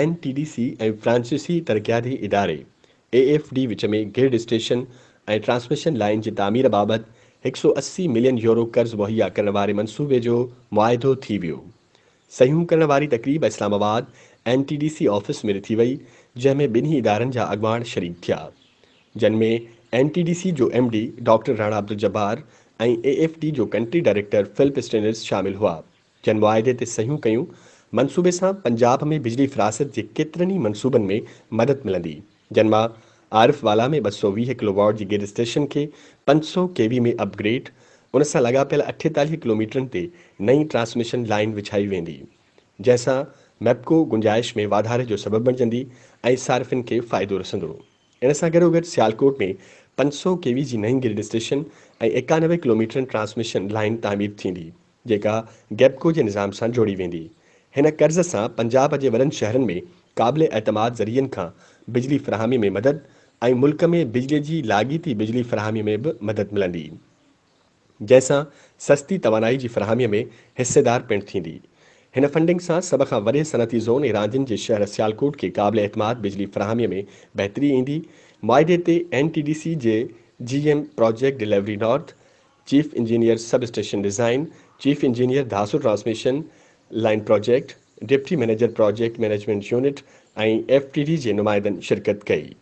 N T D C ऐं फ्रांसीसी तरक़ियाती इदारे ए एफ डी विच में ग्रिड स्टेशन ऐं ट्रांसमिशन लाइन जी तामीर बाबति हिकु सौ असी मिलियन यूरो कर्ज़ु मुहैया करण वारे मनसूबे जो मुआदो थी वियो सयूं करण वारी तकरीब Islamabad N T D C office में थी वई जंहिंमें ॿिन्ही इदारनि जा अॻवान शरीक थिया जिन में एन टी डी सी जो M D doctor Rana Abdul Jabbar ऐं ए एफ डी जो कंट्री डायरेक्टर फिल्प स्टेनर्स शामिलु हुआ जिन मुआदे ते सयूं कयूं मंसूबे सां पंजाब में बिजली फिरासत जे केतिरनि ई मनसूबनि में मदद मिलंदी जंहिं मां आरिफ़वाला में ॿ सौ वीह किलोवॉड जी गिरड स्टेशन खे पंज सौ केवी में अपग्रेड उन सां लॻापियल अठेतालीह किलोमीटरनि ते नई ट्रांसमिशन लाइन विछाई वेंदी जंहिंसां मेपको गुंजाइश में वाधारे जो सबबु बणिजंदी ऐं सारिफ़नि खे फ़ाइदो रसंदो इन सां गॾोगॾु सियालकोट में पंज सौ केवी जी नई गिरड स्टेशन ऐं एकानवे किलोमीटर ट्रांसमिशन लाइन तामीर थींदी जेका गेप्को जे निज़ाम सां जोड़ी वेंदी हिन कर्ज़ सां पंजाब जे वॾनि शहरनि में क़ाबिल एतमाद ज़रियनि खां बिजली फ़राहमी में मदद ऐं मुल्क़ में बिजली जी लाॻीती बिजली फ़राहमी में बि मदद मिलंदी जंहिंसां सस्ती तवानाई जी फ़राहमीअ में हिसेदार पिणु थींदी हिन फंडिंग सां सभ खां वॾे सनती ज़ोन ऐं रांदियुनि जे शहर सियालकोट खे क़ाबिल एतमाद बिजली फ़राहमीअ में बहितरी ईंदी मुआदे ते एन टी डी सी जे G M project delivery north chief engineer sub station design chief engineer Dasu transmission line project deputy manager project management unit ऐं एफ टी डी जे नुमाइंदन शिरकत कई